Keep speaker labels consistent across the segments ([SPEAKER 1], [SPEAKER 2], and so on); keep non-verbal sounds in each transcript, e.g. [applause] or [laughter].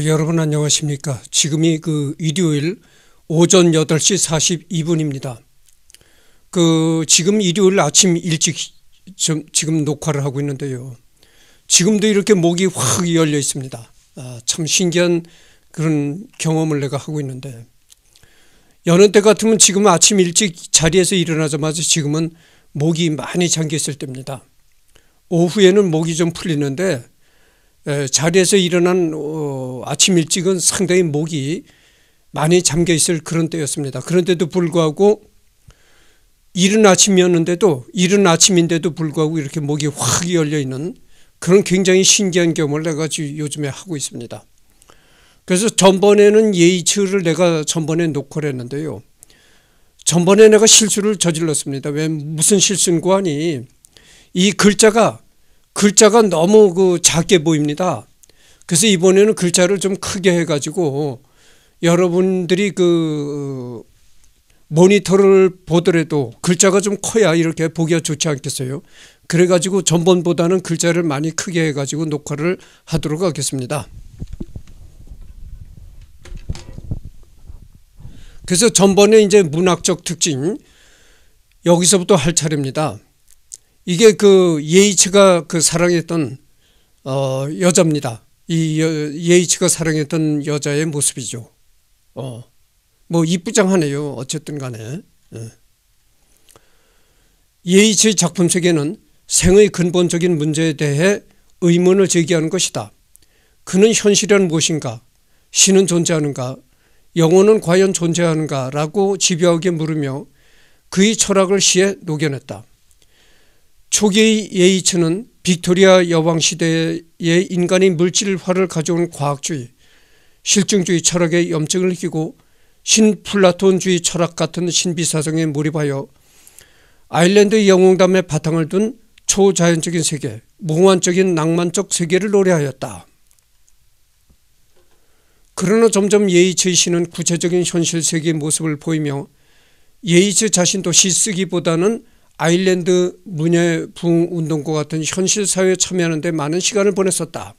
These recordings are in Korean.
[SPEAKER 1] 아, 여러분 안녕하십니까. 지금이 그 일요일 오전 8시 42분입니다. 그 지금 일요일 아침 일찍 좀 지금 녹화를 하고 있는데요. 지금도 이렇게 목이 확 열려 있습니다. 아, 참 신기한 그런 경험을 내가 하고 있는데 여느 때 같으면 지금 아침 일찍 자리에서 일어나자마자 지금은 목이 많이 잠겼을 때입니다. 오후에는 목이 좀 풀리는데 자리에서 일어난 어, 아침 일찍은 상당히 목이 많이 잠겨 있을 그런 때였습니다. 그런데도 불구하고 이른 아침이었는데도 이른 아침인데도 불구하고 이렇게 목이 확 열려 있는 그런 굉장히 신기한 경험을 내가 요즘에 하고 있습니다. 그래서 전번에는 예의치를 내가 전번에 녹화를 했는데요. 전번에 내가 실수를 저질렀습니다. 왜 무슨 실수인고 하니 이 글자가 글자가 너무 그 작게 보입니다. 그래서 이번에는 글자를 좀 크게 해가지고 여러분들이 그 모니터를 보더라도 글자가 좀 커야 이렇게 보기가 좋지 않겠어요? 그래가지고 전번보다는 글자를 많이 크게 해가지고 녹화를 하도록 하겠습니다. 그래서 전번에 이제 문학적 특징 여기서부터 할 차례입니다. 이게 그예이츠가그 사랑했던 어, 여자입니다. 이 여, 예이치가 사랑했던 여자의 모습이죠. 어, 뭐 이쁘장하네요. 어쨌든 간에. 예. 예이치의 작품 세계는 생의 근본적인 문제에 대해 의문을 제기하는 것이다. 그는 현실이 무엇인가? 신은 존재하는가? 영혼은 과연 존재하는가? 라고 집요하게 물으며 그의 철학을 시에 녹여냈다. 초기의 예이치는 빅토리아 여왕 시대의 인간이 물질화를 가져온 과학주의, 실증주의 철학의 염증을 느끼고 신플라톤주의 철학 같은 신비사상에 몰입하여 아일랜드 영웅담의 바탕을 둔 초자연적인 세계, 몽환적인 낭만적 세계를 노래하였다. 그러나 점점 예이츠의 신은 구체적인 현실 세계의 모습을 보이며 예이츠 자신도 시 쓰기보다는 아일랜드 문예 부흥 운동과 같은 현실 사회에 참여하는 데 많은 시간을 보냈었다.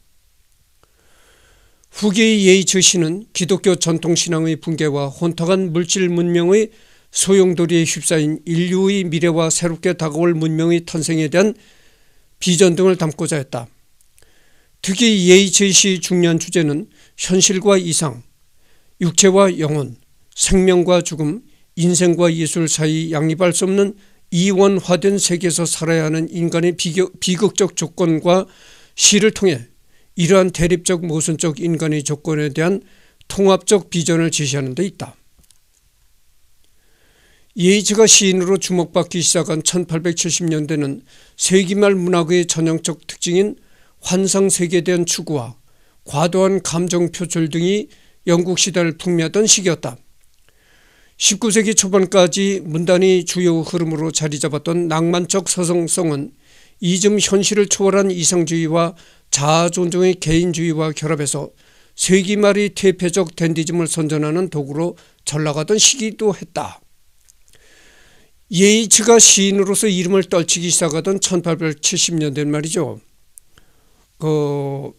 [SPEAKER 1] 후기 예이츠 씨는 기독교 전통신앙의 붕괴와 혼탁한 물질 문명의 소용돌이에 휩싸인 인류의 미래와 새롭게 다가올 문명의 탄생에 대한 비전 등을 담고자 했다. 특히 예이츠 씨 중요한 주제는 현실과 이상, 육체와 영혼, 생명과 죽음, 인생과 예술 사이 양립할 수 없는 이원화된 세계에서 살아야 하는 인간의 비교, 비극적 조건과 시를 통해 이러한 대립적 모순적 인간의 조건에 대한 통합적 비전을 제시하는 데 있다. 예이츠가 시인으로 주목받기 시작한 1870년대는 세기말 문학의 전형적 특징인 환상세계에 대한 추구와 과도한 감정 표출 등이 영국 시대를 풍미하던 시기였다. 19세기 초반까지 문단이 주요 흐름으로 자리 잡았던 낭만적 서성성은 이즘 현실을 초월한 이상주의와 자아존중의 개인주의와 결합해서 세기 말이 퇴폐적 댄디즘을 선전하는 도구로 전락하던 시기도 했다. 예이츠가 시인으로서 이름을 떨치기 시작하던 1870년대 말이죠. 그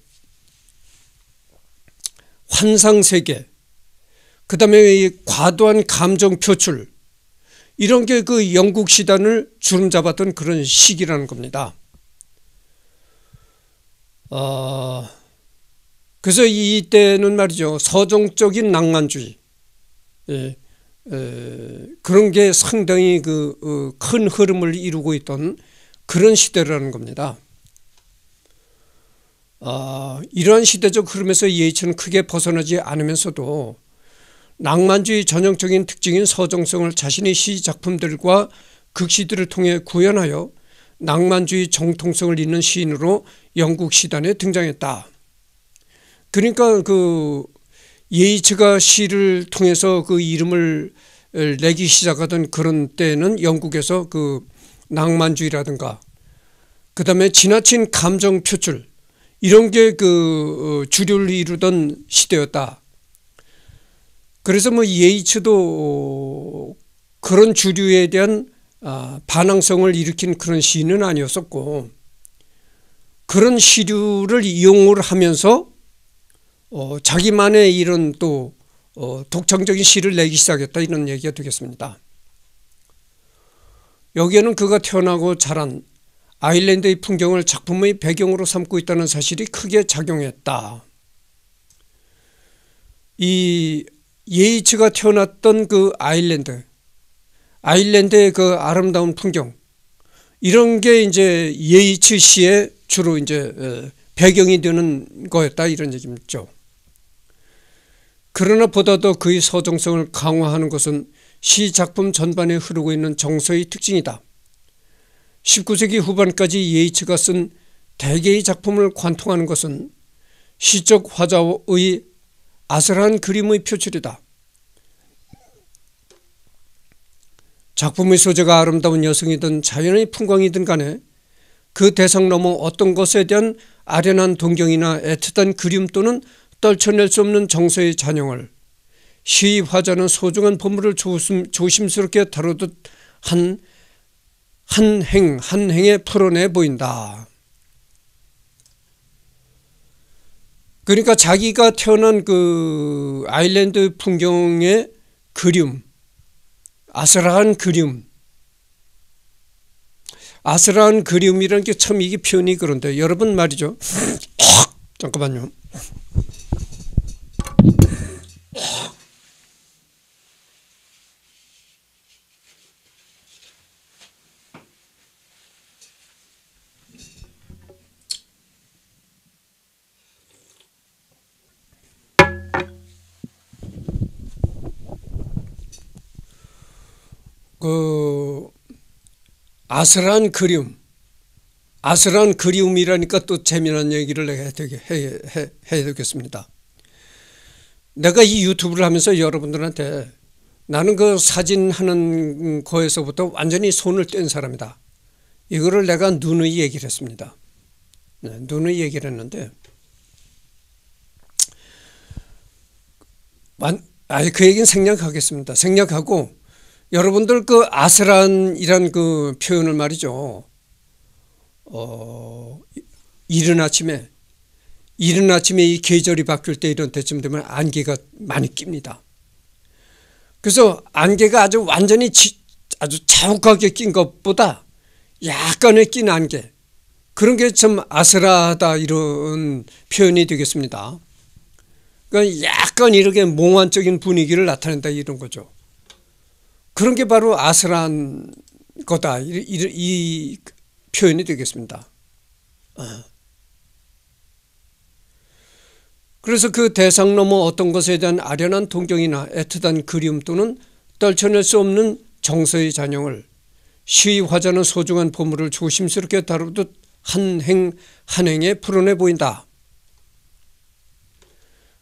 [SPEAKER 1] 환상세계, 그 다음에 과도한 감정 표출 이런 게 그 영국 시단을 주름 잡았던 그런 시기라는 겁니다. 어, 그래서 이때는 말이죠. 서정적인 낭만주의 예, 예, 그런 게 상당히 그큰 어, 흐름을 이루고 있던 그런 시대라는 겁니다. 아, 이러한 시대적 흐름에서 예의치는 크게 벗어나지 않으면서도 낭만주의 전형적인 특징인 서정성을 자신의 시 작품들과 극시들을 통해 구현하여 낭만주의 정통성을 잇는 시인으로 영국 시단에 등장했다. 그러니까 그 예이츠가 시를 통해서 그 이름을 내기 시작하던 그런 때는 영국에서 그 낭만주의라든가 그 다음에 지나친 감정 표출 이런 게그 어, 주류를 이루던 시대였다. 그래서 뭐 예이츠도 그런 주류에 대한 아, 반항성을 일으킨 그런 시인은 아니었었고 그런 시류를 이용을 하면서 어 자기만의 이런 또어 독창적인 시를 내기 시작했다 이런 얘기가 되겠습니다. 여기에는 그가 태어나고 자란 아일랜드의 풍경을 작품의 배경으로 삼고 있다는 사실이 크게 작용했다. 이 예이츠가 태어났던 그 아일랜드, 아일랜드의 그 아름다운 풍경 이런 게 이제 예이츠 시의 주로 이제 어, 배경이 되는 거였다 이런 얘기죠. 그러나 보다도 그의 서정성을 강화하는 것은 시 작품 전반에 흐르고 있는 정서의 특징이다. 19세기 후반까지 예이츠가 쓴 대개의 작품을 관통하는 것은 시적 화자의 아슬한 그림의 표출이다. 작품의 소재가 아름다운 여성이든 자연의 풍광이든 간에 그 대상 너머 어떤 것에 대한 아련한 동경이나 애틋한 그림 또는 떨쳐낼 수 없는 정서의 잔영을 시 화자는 소중한 보물을 조심, 조심스럽게 다루듯 한, 한 행, 한 행에 풀어내 보인다. 그러니까 자기가 태어난 그 아일랜드 풍경의 그림, 아슬한 그림, 아슬한 그림이라는 게 참 이게 표현이 그런데 여러분 말이죠. 잠깐만요. 그아슬한 그리움, 아슬한 그리움이라니까 또 재미난 얘기를 해야, 되게, 해, 해, 해야 되겠습니다. 내가 이 유튜브를 하면서 여러분들한테 나는 그 사진 하는 거에서부터 완전히 손을 뗀 사람이다. 이거를 내가 누누이 얘기를 했습니다. 네, 누누이 얘기를 했는데 완, 아니 그 얘기는 생략하겠습니다. 생략하고 여러분들 그아슬한이란그 표현을 말이죠. 어, 이른 아침에 이른 아침에 이 계절이 바뀔 때 이런 때쯤 되면 안개가 많이 낍니다. 그래서 안개가 아주 완전히 지, 아주 자욱하게 낀 것보다 약간의 낀 안개 그런 게 참 아슬하다 이런 표현이 되겠습니다. 그러니까 약간 이렇게 몽환적인 분위기를 나타낸다 이런 거죠. 그런 게 바로 아슬한 거다. 이, 이, 이 표현이 되겠습니다. 어. 그래서 그 대상 넘어 어떤 것에 대한 아련한 동경이나 애틋한 그리움 또는 떨쳐낼 수 없는 정서의 잔영을 시의 화자는 소중한 보물을 조심스럽게 다루듯 한 행 한 행에 풀어내 보인다.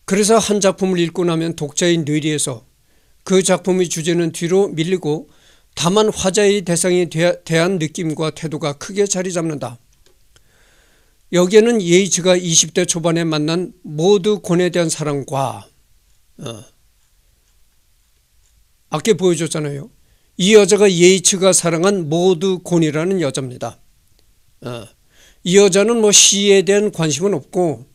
[SPEAKER 1] 그래서 한 작품을 읽고 나면 독자의 뇌리에서 그 작품의 주제는 뒤로 밀리고 다만 화자의 대상에 대한 느낌과 태도가 크게 자리 잡는다. 여기에는 예이츠가 20대 초반에 만난 모두 권에 대한 사랑과 어, 아까 보여줬잖아요. 이 여자가 예이츠가 사랑한 모두 곤이라는 여자입니다. 어, 이 여자는 뭐 시에 대한 관심은 없고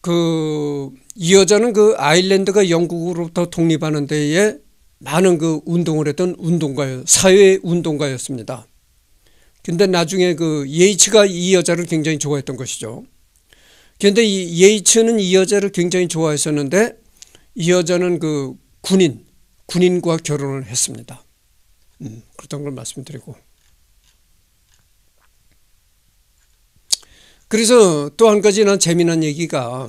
[SPEAKER 1] 그이 여자는 그 아일랜드가 영국으로부터 독립하는 데에 많은 그 운동을 했던 운동가요 사회 운동가였습니다. 근데 나중에 그 예이츠가 이 여자를 굉장히 좋아했던 것이죠. 그런데 이 예이츠는 이 여자를 굉장히 좋아했었는데 이 여자는 그 군인 군인과 결혼을 했습니다. 음, 그랬던 걸 말씀드리고. 그래서 또 한 가지 난 재미난 얘기가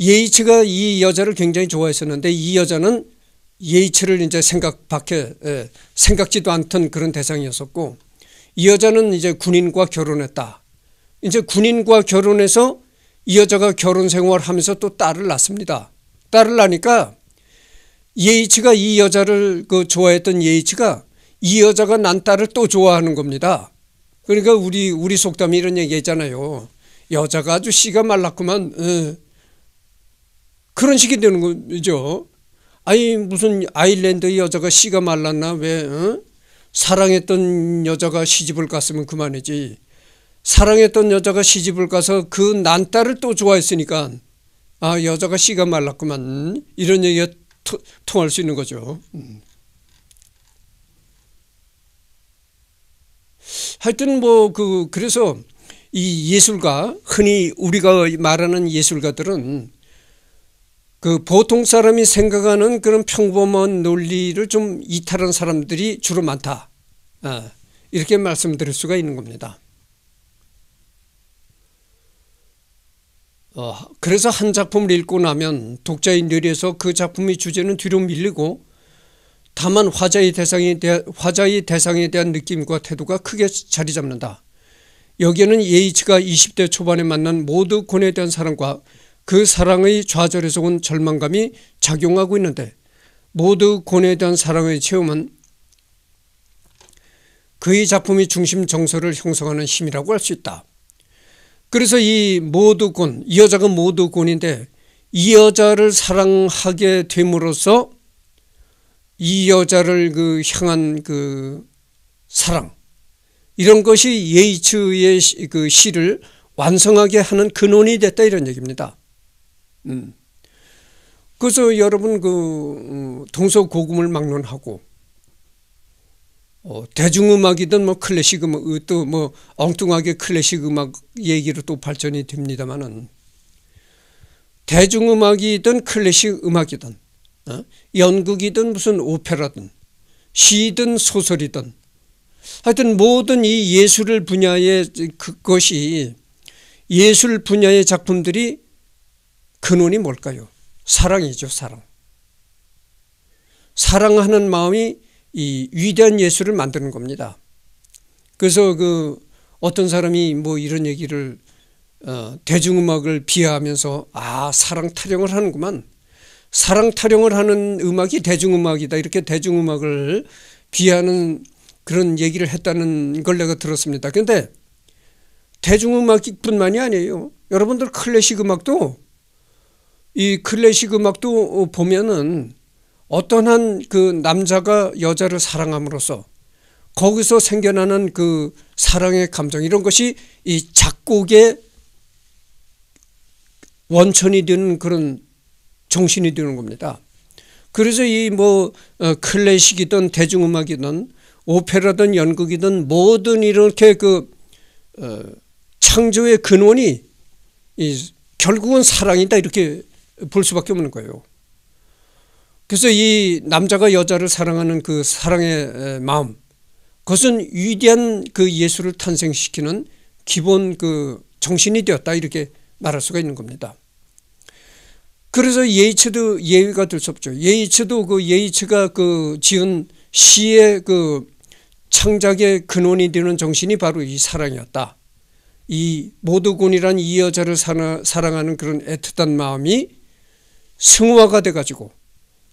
[SPEAKER 1] 예이치가 이 여자를 굉장히 좋아했었는데 이 여자는 예이치를 이제 생각 밖에 예, 생각지도 않던 그런 대상이었었고 이 여자는 이제 군인과 결혼했다. 이제 군인과 결혼해서 이 여자가 결혼 생활하면서 또 딸을 낳습니다. 딸을 낳으니까 예이치가 이 여자를 그 좋아했던 예이치가 이 여자가 난 딸을 또 좋아하는 겁니다. 그러니까 우리 우리 속담이 이런 얘기했잖아요. 여자가 아주 씨가 말랐구만. 에. 어. 그런 식이 되는 거죠. 아니 무슨 아일랜드 여자가 씨가 말랐나 왜 어? 사랑했던 여자가 시집을 갔으면 그만이지. 사랑했던 여자가 시집을 가서 그 난 딸을 또 좋아했으니까 아 여자가 씨가 말랐구만 이런 얘기가 토, 통할 수 있는 거죠. 음. 하여튼 뭐 그 그래서 이 예술가 흔히 우리가 말하는 예술가들은 그 보통 사람이 생각하는 그런 평범한 논리를 좀 이탈한 사람들이 주로 많다. 아, 이렇게 말씀드릴 수가 있는 겁니다. 어, 그래서 한 작품을 읽고 나면 독자의 뇌리에서 그 작품의 주제는 뒤로 밀리고 다만 화자의 대상에, 대하, 화자의 대상에 대한 느낌과 태도가 크게 자리 잡는다. 여기에는 예이츠가 20대 초반에 만난 모두 고에 대한 사람과 그 사랑의 좌절에서 온 절망감이 작용하고 있는데 모두 고뇌에 대한 사랑의 체험은 그의 작품이 중심 정서를 형성하는 힘이라고 할 수 있다. 그래서 이 모두곤, 이 여자가 모두곤인데 이 여자를 사랑하게 됨으로써 이 여자를 그 향한 그 사랑 이런 것이 예이츠의 그 시를 완성하게 하는 근원이 됐다 이런 얘기입니다. 음. 그래서 여러분 그 음, 동서 고금을 막론하고 어, 대중음악이든 뭐 클래식 음악 어, 또뭐 엉뚱하게 클래식 음악 얘기로 또 발전이 됩니다만은 대중음악이든 클래식 음악이든 어? 연극이든 무슨 오페라든 시든 소설이든 하여튼 모든 이 예술 분야의 그것이 예술 분야의 작품들이 근원이 뭘까요? 사랑이죠, 사랑. 사랑하는 마음이 이 위대한 예술을 만드는 겁니다. 그래서 그 어떤 사람이 뭐 이런 얘기를 어, 대중음악을 비하하면서 아 사랑 타령을 하는구만 사랑 타령을 하는 음악이 대중음악이다 이렇게 대중음악을 비하하는 그런 얘기를 했다는 걸 내가 들었습니다. 그런데 대중음악뿐만이 아니에요. 여러분들 클래식 음악도 이 클래식 음악도 보면은 어떤 한그 남자가 여자를 사랑함으로써 거기서 생겨나는 그 사랑의 감정 이런 것이 이 작곡의 원천이 되는 그런 정신이 되는 겁니다. 그래서 이뭐 어, 클래식이든 대중음악이든 오페라든 연극이든 뭐든 이렇게 그 어, 창조의 근원이 결국은 사랑이다 이렇게 볼 수밖에 없는 거예요. 그래서 이 남자가 여자를 사랑하는 그 사랑의 마음 그것은 위대한 그 예수를 탄생시키는 기본 그 정신이 되었다 이렇게 말할 수가 있는 겁니다. 그래서 예이체도 예의가 될 수 없죠. 예이체도 그 예이체가 그 지은 시의 그 창작의 근원이 되는 정신이 바로 이 사랑이었다. 이 모두군이란 이 여자를 사랑하는 그런 애틋한 마음이 승화가 돼가지고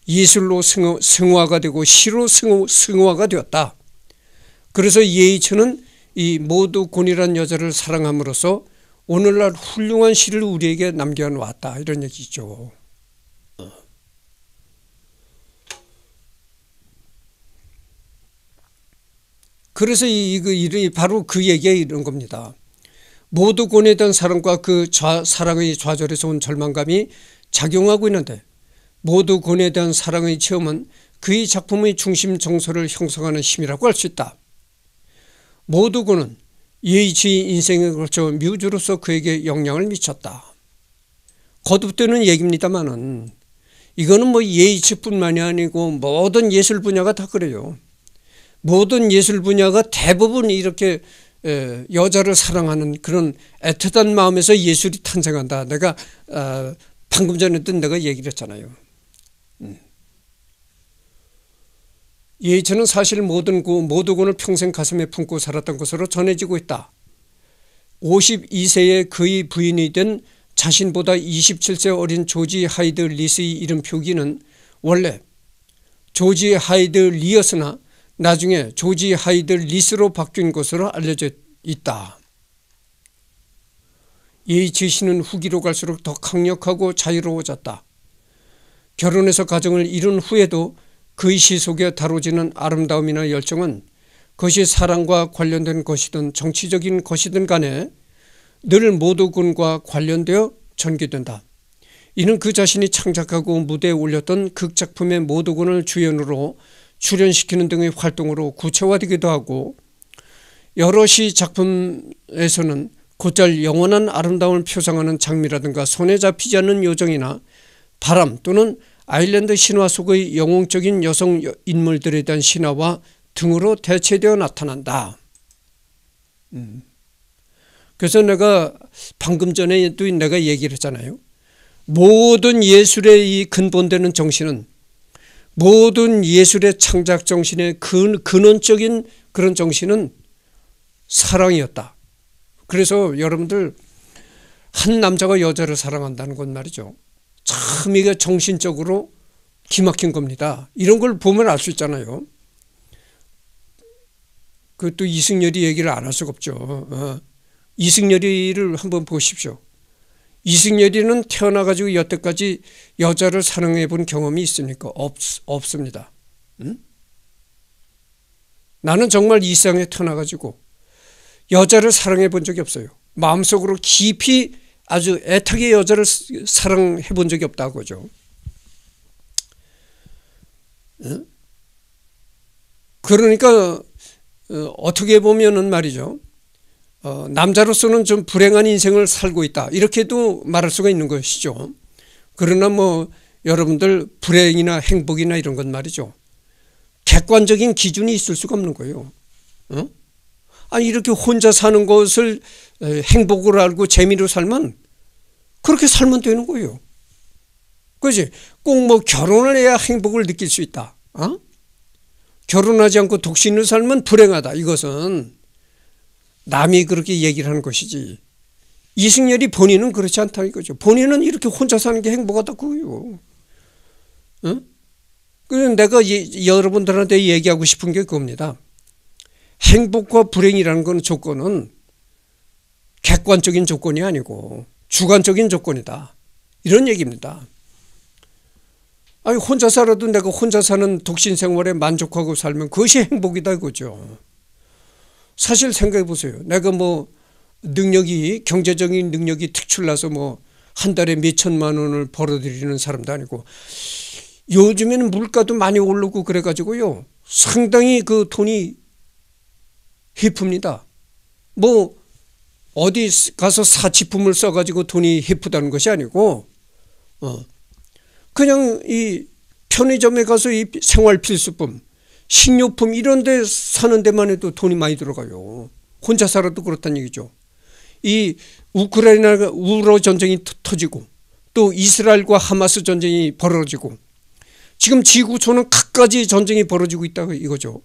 [SPEAKER 1] 예술로 승화, 가 되고 시로 승화, 가 되었다. 그래서 예의처는이 모두 곤이란 여자를 사랑함으로써 오늘날 훌륭한 시를 우리에게 남겨놓았다 이런 얘기죠. 그래서 이, 그름이 그 바로 그 얘기에 이런 겁니다. 모두 권에 대한 사랑과 그 좌, 사랑의 좌절에서 온 절망감이 작용하고 있는데 모두 권에 대한 사랑의 체험은 그의 작품의 중심 정서를 형성하는 힘이라고 할 수 있다. 모두 권은 예이치의 인생에 걸쳐 뮤즈로서 그에게 영향을 미쳤다. 거듭되는 얘기입니다만은 이거는 뭐 예이치뿐만이 아니고 모든 예술 분야가 다 그래요. 모든 예술 분야가 대부분 이렇게 여자를 사랑하는 그런 애틋한 마음에서 예술이 탄생한다. 내가 어, 방금 전에도 내가 얘기를 했잖아요. 음. 예이처는 사실 모든 구, 모두 군을 평생 가슴에 품고 살았던 것으로 전해지고 있다. 52세에 그의 부인이 된 자신보다 27세 어린 조지 하이드 리스의 이름 표기는 원래 조지 하이드 리였으나 나중에 조지 하이드 리스로 바뀐 것으로 알려져 있다. 이 지시는 후기로 갈수록 더 강력하고 자유로워졌다. 결혼해서 가정을 이룬 후에도 그의 시 속에 다뤄지는 아름다움이나 열정은 그것이 사랑과 관련된 것이든 정치적인 것이든 간에 늘 모두군과 관련되어 전개된다. 이는 그 자신이 창작하고 무대에 올렸던 극작품의 모두군을 주연으로 출연시키는 등의 활동으로 구체화되기도 하고 여러 시 작품에서는 곧잘 영원한 아름다움을 표상하는 장미라든가 손에 잡히지 않는 요정이나 바람 또는 아일랜드 신화 속의 영웅적인 여성 인물들에 대한 신화와 등으로 대체되어 나타난다. 음. 그래서 내가 방금 전에또 내가 얘기를 했잖아요. 모든 예술의 이 근본되는 정신은 모든 예술의 창작 정신의 근, 근원적인 그런 정신은 사랑이었다. 그래서 여러분들 한 남자가 여자를 사랑한다는 건 말이죠. 참 이게 정신적으로 기막힌 겁니다. 이런 걸 보면 알 수 있잖아요. 그것도 이승열이 얘기를 안 할 수가 없죠. 어. 이승열이를 한번 보십시오. 이승열이는 태어나가지고 여태까지 여자를 사랑해 본 경험이 있습니까? 없, 없습니다. 응? 나는 정말 이상에 태어나가지고 여자를 사랑해 본 적이 없어요. 마음속으로 깊이 아주 애타게 여자를 사랑해 본 적이 없다고 하죠. 그러니까 어, 어떻게 보면은 말이죠. 어, 남자로서는 좀 불행한 인생을 살고 있다. 이렇게도 말할 수가 있는 것이죠. 그러나 뭐 여러분들 불행이나 행복이나 이런 건 말이죠. 객관적인 기준이 있을 수가 없는 거예요. 어? 아니 이렇게 혼자 사는 것을 행복으로 알고 재미로 살면 그렇게 살면 되는 거예요. 그지? 꼭 뭐 결혼을 해야 행복을 느낄 수 있다. 어? 결혼하지 않고 독신을 살면 불행하다. 이것은 남이 그렇게 얘기를 하는 것이지. 이승열이 본인은 그렇지 않다 이거죠. 본인은 이렇게 혼자 사는 게 행복하다고요. 응? 그래서 내가 이, 여러분들한테 얘기하고 싶은 게 그겁니다. 행복과 불행이라는 건 조건은 객관적인 조건이 아니고 주관적인 조건이다. 이런 얘기입니다. 아니 혼자 살아도 내가 혼자 사는 독신 생활에 만족하고 살면 그것이 행복이다 이거죠. 사실 생각해 보세요. 내가 뭐 능력이 경제적인 능력이 특출나서 뭐 한 달에 몇 천만 원을 벌어들이는 사람도 아니고 요즘에는 물가도 많이 오르고 그래가지고요 상당히 그 돈이 히프입니다. 뭐 어디 가서 사치품을 써가지고 돈이 히프다는 것이 아니고 어 그냥 이 편의점에 가서 이 생활 필수품, 식료품 이런 데 사는 데만 해도 돈이 많이 들어가요. 혼자 살아도 그렇다는 얘기죠. 이 우크라이나가 우로 전쟁이 터지고 또 이스라엘과 하마스 전쟁이 벌어지고 지금 지구촌은 각가지 전쟁이 벌어지고 있다 이거죠.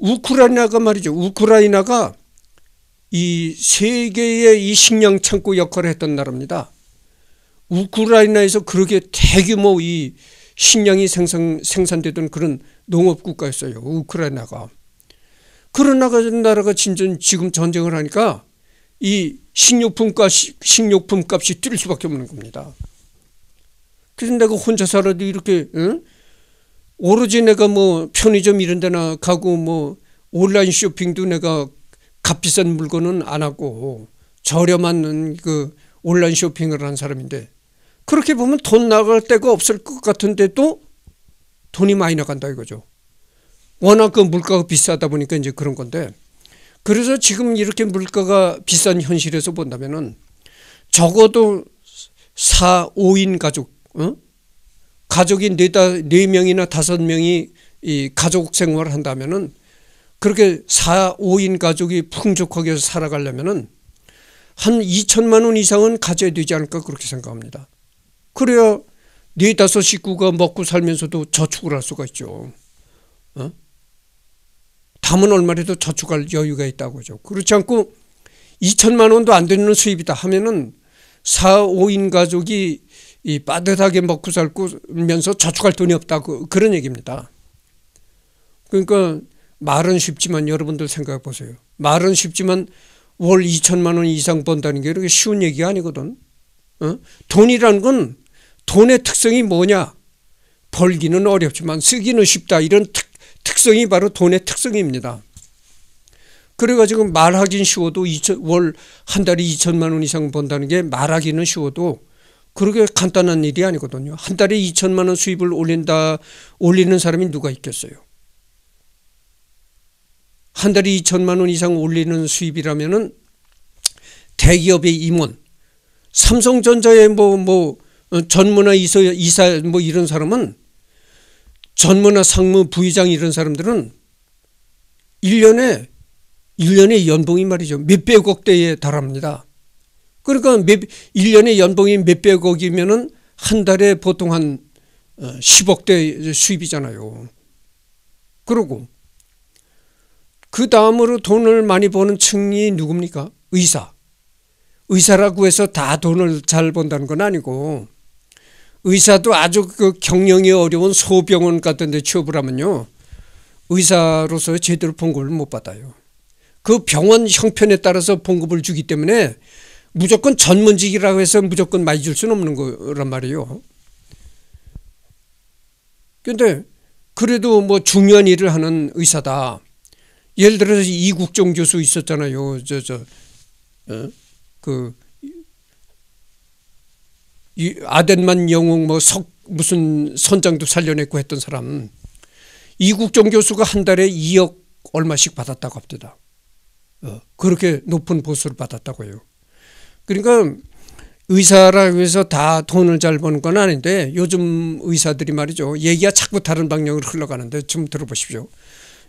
[SPEAKER 1] 우크라이나가 말이죠. 우크라이나가 이 세계의 이 식량 창고 역할을 했던 나라입니다. 우크라이나에서 그렇게 대규모 이 식량이 생산, 생산되던 그런 농업 국가였어요. 우크라이나가. 그러나가 그 나라가 진전 지금 전쟁을 하니까 이 식료품값 식료품값이 뛸 수밖에 없는 겁니다. 그래서 내가 그 혼자 살아도 이렇게 응? 오로지 내가 뭐 편의점 이런 데나 가고 뭐 온라인 쇼핑도 내가 값비싼 물건은 안 하고 저렴한 그 온라인 쇼핑을 한 사람인데 그렇게 보면 돈 나갈 데가 없을 것 같은데도 돈이 많이 나간다 이거죠. 워낙 그 물가가 비싸다 보니까 이제 그런 건데 그래서 지금 이렇게 물가가 비싼 현실에서 본다면은 적어도 4, 5인 가족, 어? 가족이 네, 네 명이나 다섯 명이 이 가족 생활을 한다면은 그렇게 4, 5인 가족이 풍족하게 살아가려면은 한 2천만 원 이상은 가져야 되지 않을까 그렇게 생각합니다. 그래야 네 다섯 식구가 먹고 살면서도 저축을 할 수가 있죠. 어? 담은 얼마라도 저축할 여유가 있다고죠. 그렇지 않고 2천만 원도 안 되는 수입이다 하면은 4, 5인 가족이 이 빠듯하게 먹고 살면서 저축할 돈이 없다고 그런 얘기입니다. 그러니까 말은 쉽지만 여러분들 생각해 보세요. 말은 쉽지만 월 2천만 원 이상 번다는 게 이렇게 쉬운 얘기가 아니거든. 어? 돈이라는 건 돈의 특성이 뭐냐? 벌기는 어렵지만 쓰기는 쉽다. 이런 특, 특성이 바로 돈의 특성입니다. 그래가지고 말하긴 쉬워도 2천, 월한 달에 2천만 원 이상 번다는 게 말하기는 쉬워도 그렇게 간단한 일이 아니거든요. 한 달에 2천만 원 수입을 올린다 올리는 사람이 누가 있겠어요? 한 달에 2천만 원 이상 올리는 수입이라면은 대기업의 임원, 삼성전자의 뭐뭐 뭐, 어, 전문화 이사, 이사 뭐 이런 사람은 전문화 상무 부의장 이런 사람들은 1년에 1년에 연봉이 말이죠. 몇백억대에 달합니다. 그러니까 몇, 1년에 연봉이 몇백억이면은 한 달에 보통 한 10억대 어, 수입이잖아요. 그러고 그 다음으로 돈을 많이 버는 층이 누굽니까? 의사. 의사라고 해서 다 돈을 잘 번다는 건 아니고 의사도 아주 그 경영이 어려운 소병원 같은 데 취업을 하면요. 의사로서 제대로 봉급을 못 받아요. 그 병원 형편에 따라서 봉급을 주기 때문에 무조건 전문직이라고 해서 무조건 많이 줄 수는 없는 거란 말이에요. 그런데 그래도 뭐 중요한 일을 하는 의사다. 예를 들어서 이국종 교수 있었잖아요. 저, 저, 어? 그, 이 아덴만 영웅 뭐 석, 무슨 선장도 살려냈고 했던 사람. 이국종 교수가 한 달에 2억 얼마씩 받았다고 합니다. 어, 그렇게 높은 보수를 받았다고요. 해 그러니까 의사라 해서 다 돈을 잘 버는 건 아닌데 요즘 의사들이 말이죠. 얘기가 자꾸 다른 방향으로 흘러가는데 좀 들어보십시오.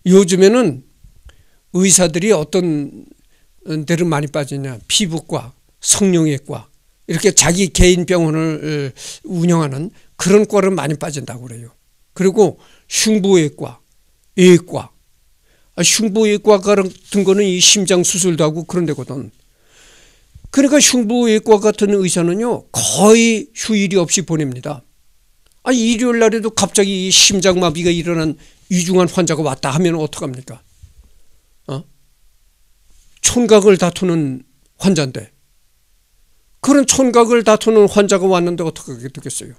[SPEAKER 1] 요즘에는 의사들이 어떤 데를 많이 빠지냐. 피부과, 성형외과 이렇게 자기 개인 병원을 운영하는 그런 과를 많이 빠진다고 그래요. 그리고 흉부외과, 외과 아, 흉부외과 같은 거는 이 심장 수술도 하고 그런 데거든. 그러니까 흉부외과 같은 의사는요 거의 휴일이 없이 보냅니다. 아 일요일 날에도 갑자기 심장마비가 일어난 위중한 환자가 왔다 하면 어떡합니까? 어? 총각을 다투는 환자인데 그런 총각을 다투는 환자가 왔는데 어떻게 되겠어요?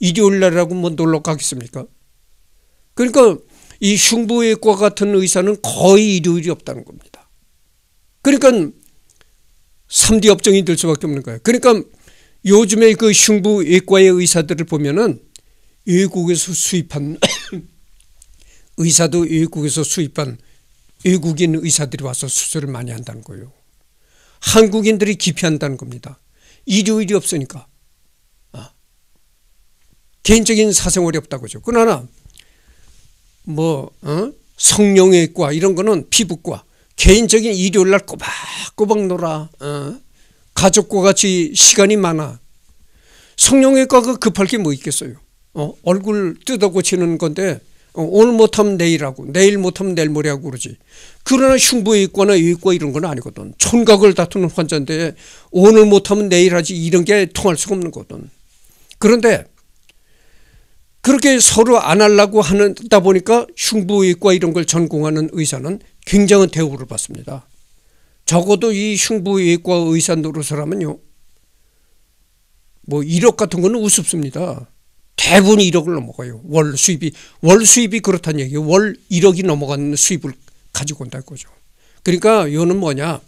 [SPEAKER 1] 일요일 날이라고 뭐 놀러 가겠습니까? 그러니까 이 흉부외과 같은 의사는 거의 일요일이 없다는 겁니다. 그러니까 3디 업종이 될 수밖에 없는 거예요. 그러니까 요즘에 그 흉부 외과의 의사들을 보면은 외국에서 수입한 [coughs] 의사도 외국에서 수입한 외국인 의사들이 와서 수술을 많이 한다는 거예요. 한국인들이 기피한다는 겁니다. 일요일이 없으니까. 아. 개인적인 사생활이 없다고죠. 그러나 뭐 어? 성형외과 이런 거는 피부과 개인적인 일요일날 꼬박꼬박 놀아. 어? 가족과 같이 시간이 많아. 성령외과가 급할 게 뭐 있겠어요. 어? 얼굴 뜯어고치는 건데 어, 오늘 못하면 내일하고 내일 못하면 내일 모레하고 그러지. 그러나 흉부외과나 외과 이런 건 아니거든. 촌각을 다투는 환자인데 오늘 못하면 내일 하지 이런 게 통할 수가 없는 거거든. 그런데 그렇게 서로 안 하려고 하다 보니까 흉부외과 이런 걸 전공하는 의사는 굉장한 대우를 받습니다. 적어도 이 흉부외과 의사 노릇을하면요 뭐 1억 같은 거는 우습습니다. 대부분 1억을 넘어가요. 월 수입이 월 수입이 그렇다는 얘기예요. 월 1억이 넘어가는 수입을 가지고 온다는 거죠. 그러니까 요는 뭐냐?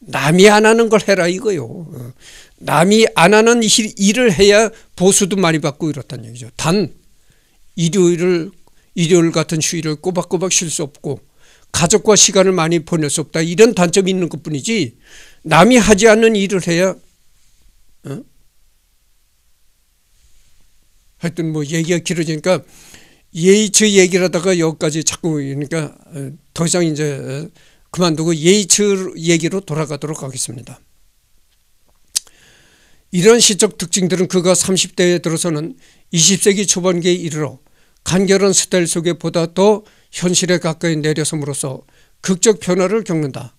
[SPEAKER 1] 남이 안 하는 걸 해라 이거요. 어. 남이 안 하는 일을 해야 보수도 많이 받고 이렇다는 얘기죠. 단 일요일을 일요일 같은 휴일을 꼬박꼬박 쉴 수 없고 가족과 시간을 많이 보낼 수 없다. 이런 단점이 있는 것 뿐이지 남이 하지 않는 일을 해야 어? 하여튼 뭐 얘기가 길어지니까 예의츠 얘기를 하다가 여기까지 자꾸 이러니까더 어, 이상 이제 어, 그만두고 예이츠 얘기로 돌아가도록 하겠습니다. 이런 시적 특징들은 그가 30대에 들어서는 20세기 초반기에 이르러 간결한 스타일 속에 보다 더 현실에 가까이 내려섬으로써 극적 변화를 겪는다.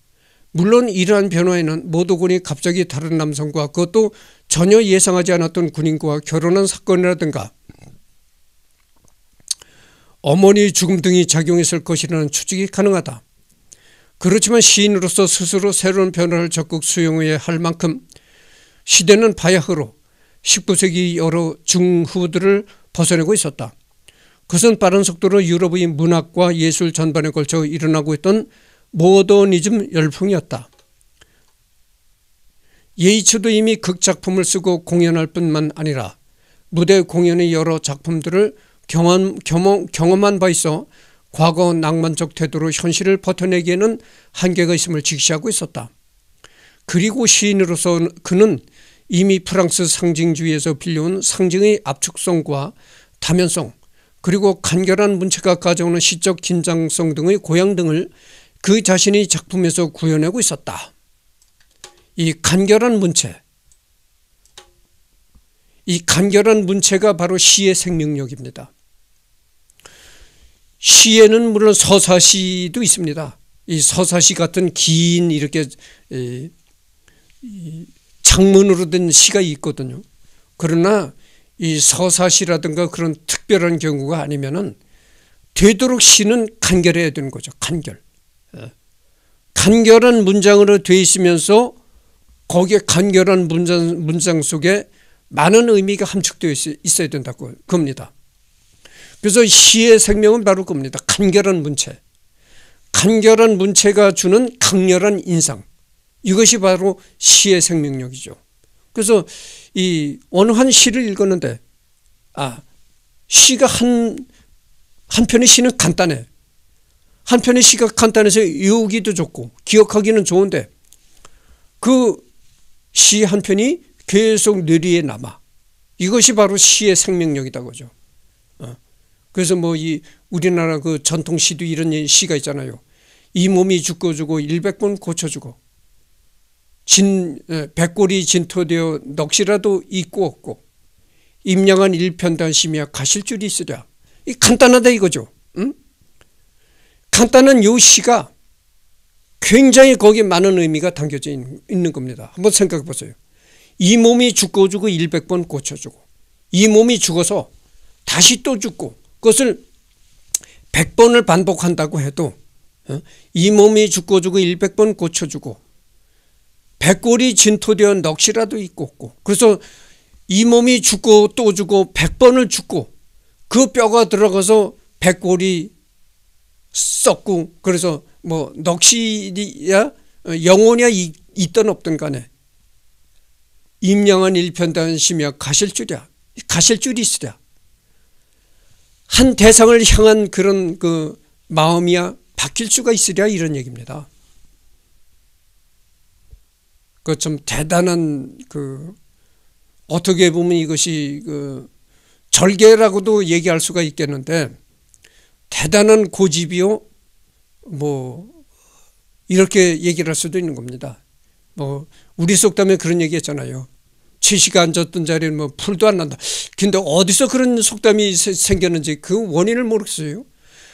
[SPEAKER 1] 물론 이러한 변화에는 모도군이 갑자기 다른 남성과 그것도 전혀 예상하지 않았던 군인과 결혼한 사건이라든가 어머니의 죽음 등이 작용했을 것이라는 추측이 가능하다. 그렇지만 시인으로서 스스로 새로운 변화를 적극 수용해야 할 만큼 시대는 바야흐로 19세기 여러 중후들을 벗어내고 있었다. 그것은 빠른 속도로 유럽의 문학과 예술 전반에 걸쳐 일어나고 있던 모더니즘 열풍이었다. 예이츠도 이미 극작품을 쓰고 공연할 뿐만 아니라 무대 공연의 여러 작품들을 경험, 경험, 경험한 바 있어 과거 낭만적 태도로 현실을 버텨내기에는 한계가 있음을 직시하고 있었다. 그리고 시인으로서 그는 이미 프랑스 상징주의에서 빌려온 상징의 압축성과 다면성, 그리고 간결한 문체가 가져오는 시적 긴장성 등의 고향 등을 그 자신이 작품에서 구현하고 있었다. 이 간결한 문체 이 간결한 문체가 바로 시의 생명력입니다. 시에는 물론 서사시도 있습니다. 이 서사시 같은 긴 이렇게 장문으로 된 시가 있거든요. 그러나 이 서사시라든가 그런 특별한 경우가 아니면은 되도록 시는 간결해야 되는 거죠. 간결. 예. 간결한 문장으로 돼 있으면서 거기에 간결한 문장, 문장 속에 많은 의미가 함축되어 있어야 된다고 겁니다. 그래서 시의 생명은 바로 겁니다. 간결한 문체. 간결한 문체가 주는 강렬한 인상. 이것이 바로 시의 생명력이죠. 그래서 이 어느 한 시를 읽었는데 아 시가 한 한 편의 시는 간단해. 한 편의 시가 간단해서 외우기도 좋고 기억하기는 좋은데 그 시 한 편이 계속 뇌리에 남아. 이것이 바로 시의 생명력이다 그죠. 어. 그래서 뭐 이 우리나라 그 전통 시도 이런 시가 있잖아요. 이 몸이 죽어주고 1 0 0번 고쳐주고 진 어, 백골이 진토되어 넋이라도 있고 없고 임양한 일편단심이야 가실 줄이 있으랴. 이 간단하다 이거죠. 응? 간단한 요 시가 굉장히 거기에 많은 의미가 담겨져 있는 겁니다. 한번 생각해 보세요. 이 몸이 죽어주고 100번 고쳐주고 이 몸이 죽어서 다시 또 죽고 그것을 100번을 반복한다고 해도 어? 이 몸이 죽어주고 100번 고쳐주고 백골이 진토되어 넋이라도 있고 없고 그래서 이 몸이 죽고 또 죽고 백번을 죽고 그 뼈가 들어가서 백골이 썩고 그래서 뭐 넋이야 어, 영혼이야 있던 없던 간에 임양한 일편단심이야 가실 줄이야 가실 줄이 있으랴 한 대상을 향한 그런 그 마음이야 바뀔 수가 있으랴 이런 얘기입니다. 그참 대단한 그 어떻게 보면 이것이 그 절개라고도 얘기할 수가 있겠는데 대단한 고집이요 뭐 이렇게 얘기를 할 수도 있는 겁니다. 뭐 우리 속담에 그런 얘기 했잖아요. 최씨가 앉았던 자리는 뭐 풀도 안 난다. 근데 어디서 그런 속담이 생겼는지 그 원인을 모르겠어요.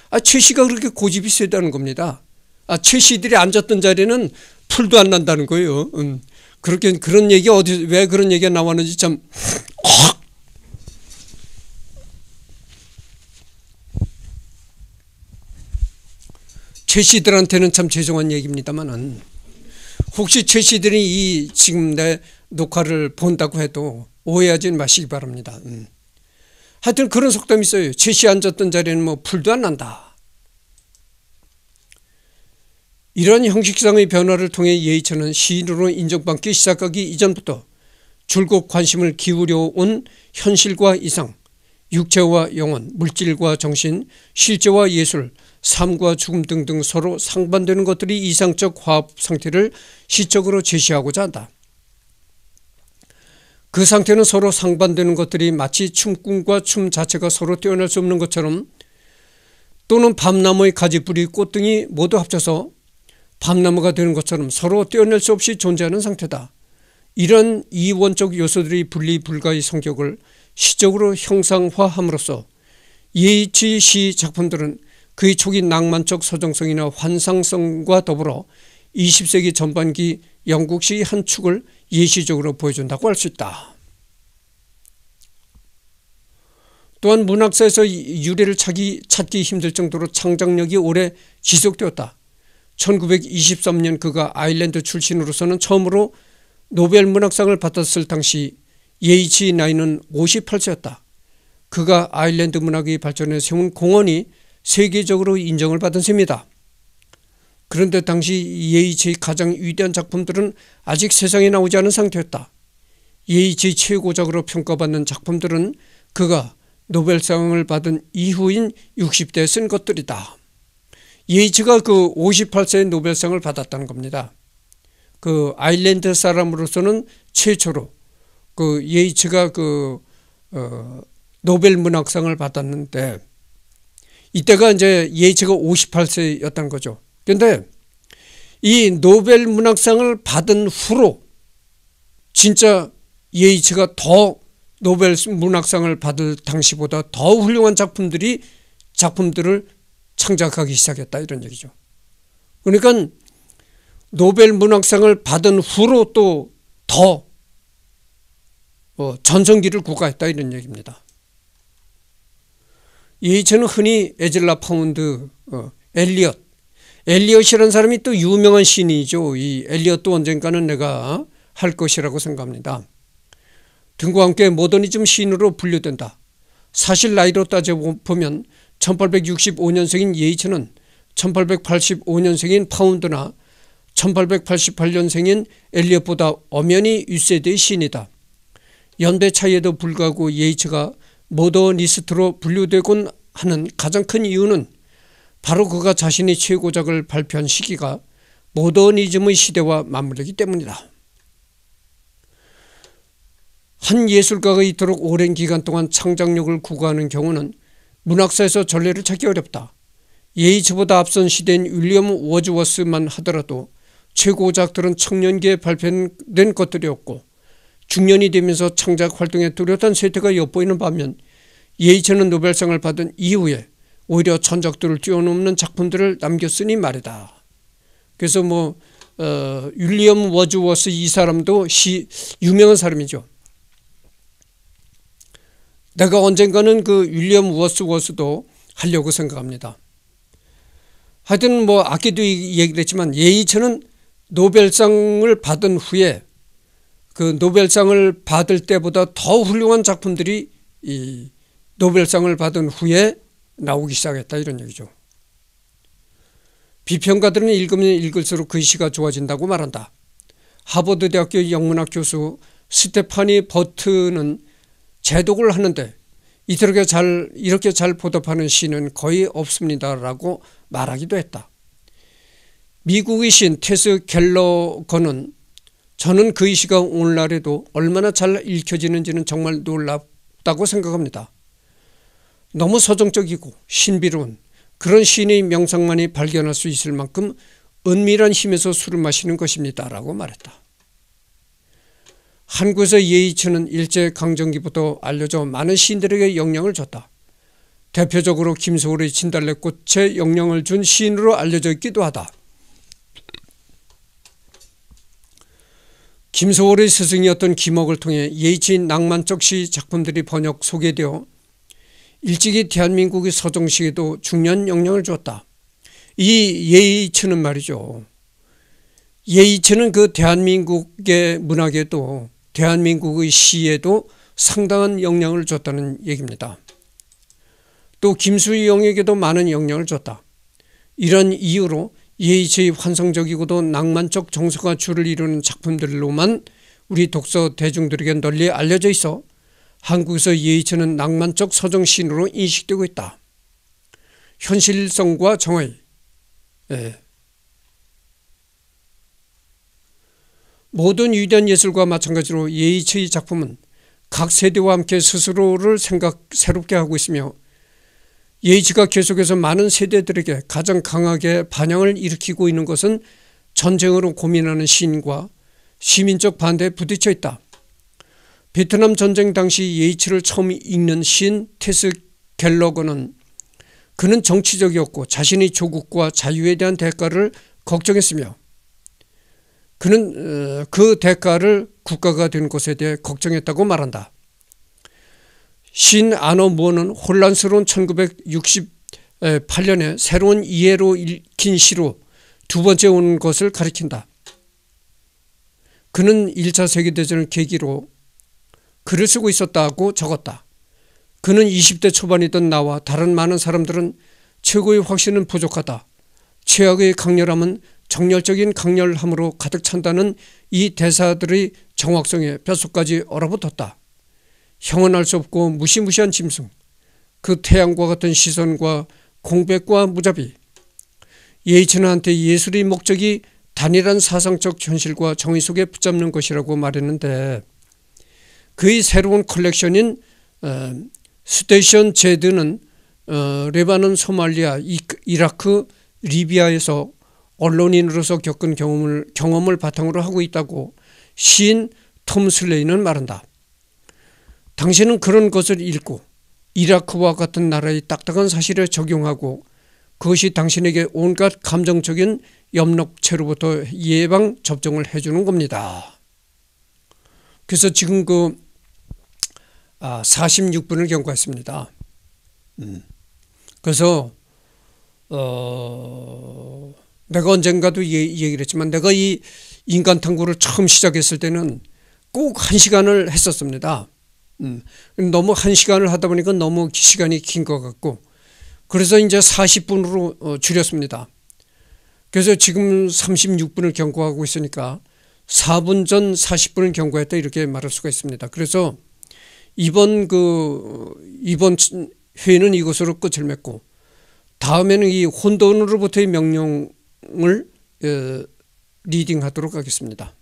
[SPEAKER 1] 아, 최씨가 그렇게 고집이 세다는 겁니다. 아, 최씨들이 앉았던 자리는 풀도 안 난다는 거예요. 음. 그렇게 그런 얘기 어디 왜 그런 얘기가 나왔는지 참 최씨들한테는 참 죄송한 얘기입니다만은 혹시 최씨들이 이 지금 내 녹화를 본다고 해도 오해하지 마시기 바랍니다. 음. 하여튼 그런 속담이 있어요. 최 씨 앉았던 자리는 뭐 풀도 안 난다. 이러한 형식상의 변화를 통해 예의처는 시인으로 인정받기 시작하기 이전부터 줄곧 관심을 기울여 온 현실과 이상, 육체와 영혼, 물질과 정신, 실제와 예술, 삶과 죽음 등등 서로 상반되는 것들이 이상적 화합 상태를 시적으로 제시하고자 한다. 그 상태는 서로 상반되는 것들이 마치 춤꾼과 춤 자체가 서로 뛰어날수 없는 것처럼 또는 밤나무의 가지뿌리 꽃등이 모두 합쳐서 밤나무가 되는 것처럼 서로 떼어낼 수 없이 존재하는 상태다. 이런 이원적 요소들이 분리 불가의 성격을 시적으로 형상화함으로써 예이치 시 작품들은 그의 초기 낭만적 서정성이나 환상성과 더불어 20세기 전반기 영국시 의한 축을 예시적으로 보여준다고 할 수 있다. 또한 문학사에서 유래를 찾기 힘들 정도로 창작력이 오래 지속되었다. 1923년 그가 아일랜드 출신으로서는 처음으로 노벨 문학상을 받았을 당시 예이치 나이는 58세였다. 그가 아일랜드 문학이 발전에 세운 공헌이 세계적으로 인정을 받은 셈이다. 그런데 당시 예이치의 가장 위대한 작품들은 아직 세상에 나오지 않은 상태였다. 예이치의 최고작으로 평가받는 작품들은 그가 노벨상을 받은 이후인 60대에 쓴 것들이다. 예이츠가 그5 8세의 노벨상을 받았다는 겁니다. 그 아일랜드 사람으로서는 최초로 그 예이츠가 그 어, 노벨 문학상을 받았는데 이때가 이제 예이츠가 58세였던 거죠. 그런데 이 노벨 문학상을 받은 후로 진짜 예이츠가 더 노벨 문학상을 받을 당시보다 더 훌륭한 작품들이 작품들을 창작하기 시작했다 이런 얘기죠. 그러니까 노벨 문학상을 받은 후로 또더 어, 전성기를 구가했다 이런 얘기입니다. 이 저는 흔히 에질라 파운드, 어, 엘리엇, 엘리엇이라는 사람이 또 유명한 시인이죠. 이 엘리엇도 언젠가는 내가 할 것이라고 생각합니다. 등과 함께 모더니즘 시인으로 분류된다. 사실 나이로 따져보면 1865년생인 예이천는 1885년생인 파운드나 1888년생인 엘리엇보다 엄연히 윗세대의 신이다. 연대 차이에도 불구하고 예이츠가 모더니스트로 분류되곤 하는 가장 큰 이유는 바로 그가 자신의 최고작을 발표한 시기가 모더니즘의 시대와 맞물리기 때문이다. 한 예술가가 이토록 오랜 기간 동안 창작력을 구가하는 경우는 문학사에서 전례를 찾기 어렵다. 예이츠보다 앞선 시대인 윌리엄 워즈워스만 하더라도 최고작들은 청년기에 발표된 것들이었고 중년이 되면서 창작 활동에 뚜렷한 세태가 엿보이는 반면 예이츠는 노벨상을 받은 이후에 오히려 천적들을 뛰어넘는 작품들을 남겼으니 말이다. 그래서 뭐 어, 윌리엄 워즈워스 이 사람도 시 유명한 사람이죠. 내가 언젠가는 그 윌리엄 워스워스도 하려고 생각합니다. 하여튼 뭐 아까도 얘기를 했지만 예이처는 노벨상을 받은 후에 그 노벨상을 받을 때보다 더 훌륭한 작품들이 이 노벨상을 받은 후에 나오기 시작했다 이런 얘기죠. 비평가들은 읽으면 읽을수록 글씨가 그 좋아진다고 말한다. 하버드 대학교 영문학 교수 스테파니 버트는 제독을 하는데 이렇게 잘 이렇게 잘 보답하는 시는 거의 없습니다라고 말하기도 했다. 미국이신 테스 갤러건은 저는 그 시가 오늘날에도 얼마나 잘 읽혀지는지는 정말 놀랍다고 생각합니다. 너무 서정적이고 신비로운 그런 시인의 명상만이 발견할 수 있을 만큼 은밀한 힘에서 술을 마시는 것입니다라고 말했다. 한국에서 예의치는 일제강점기부터 알려져 많은 시인들에게 영향을 줬다. 대표적으로 김소월의 진달래꽃에 영향을 준 시인으로 알려져 있기도 하다. 김소월의 스승이었던 김옥을 통해 예의치 인 낭만적 시 작품들이 번역 소개되어 일찍이 대한민국의 서정시에도 중요한 영향을 줬다. 이 예의치는 말이죠. 예의치는 그 대한민국의 문학에도 대한민국의 시에도 상당한 영향을 줬다는 얘기입니다. 또 김수희 영역에도 많은 영향을 줬다. 이런 이유로 예의제의 환상적이고도 낭만적 정서가 주를 이루는 작품들로만 우리 독서 대중들에게 널리 알려져 있어 한국에서 예의체는 낭만적 서정 시으로 인식되고 있다. 현실성과 정의, 예, 모든 위대한 예술과 마찬가지로 예이츠의 작품은 각 세대와 함께 스스로를 생각 새롭게 하고 있으며 예이츠가 계속해서 많은 세대들에게 가장 강하게 반향을 일으키고 있는 것은 전쟁으로 고민하는 시인과 시민적 반대에 부딪혀 있다. 베트남 전쟁 당시 예이츠를 처음 읽는 시인 테스 갤러그는 그는 정치적이었고 자신의 조국과 자유에 대한 대가를 걱정했으며 그는 어, 그 대가를 국가가 된 것에 대해 걱정했다고 말한다. 신 아너 무어는 혼란스러운 1968년에 새로운 이해로 읽힌 시로 두 번째 오 것을 가리킨다. 그는 1차 세계대전을 계기로 글을 쓰고 있었다고 적었다. 그는 20대 초반이던 나와 다른 많은 사람들은 최고의 확신은 부족하다. 최악의 강렬함은 정렬적인 강렬함으로 가득 찬다는 이 대사들의 정확성에 뼛속까지 얼어붙었다. 형언할 수 없고 무시무시한 짐승, 그 태양과 같은 시선과 공백과 무자비, 예이천한테 예술의 목적이 단일한 사상적 현실과 정의 속에 붙잡는 것이라고 말했는데 그의 새로운 컬렉션인 어, 스테이션 제드는 어, 레바논, 소말리아, 이, 라크 리비아에서 언론인으로서 겪은 경험을, 경험을 바탕으로 하고 있다고 시인 톰 슬레이는 말한다. 당신은 그런 것을 읽고 이라크와 같은 나라의 딱딱한 사실에 적용하고 그것이 당신에게 온갖 감정적인 염록체로부터 예방 접종을 해주는 겁니다. 그래서 지금 그 46분을 아, 경과했습니다. 음. 그래서 어... 내가 언젠가도 얘기를 했지만 내가 이 인간 탐구를 처음 시작했을 때는 꼭 한 시간을 했었습니다. 음, 너무 한 시간을 하다 보니까 너무 시간이 긴 것 같고 그래서 이제 40분으로 어, 줄였습니다. 그래서 지금 36분을 경고하고 있으니까 4분 전 40분을 경고했다 이렇게 말할 수가 있습니다. 그래서 이번 그 이번 회의는 이것으로 끝을 맺고 다음에는 이 혼돈으로부터의 명령 을 어, 리딩하도록 하겠습니다.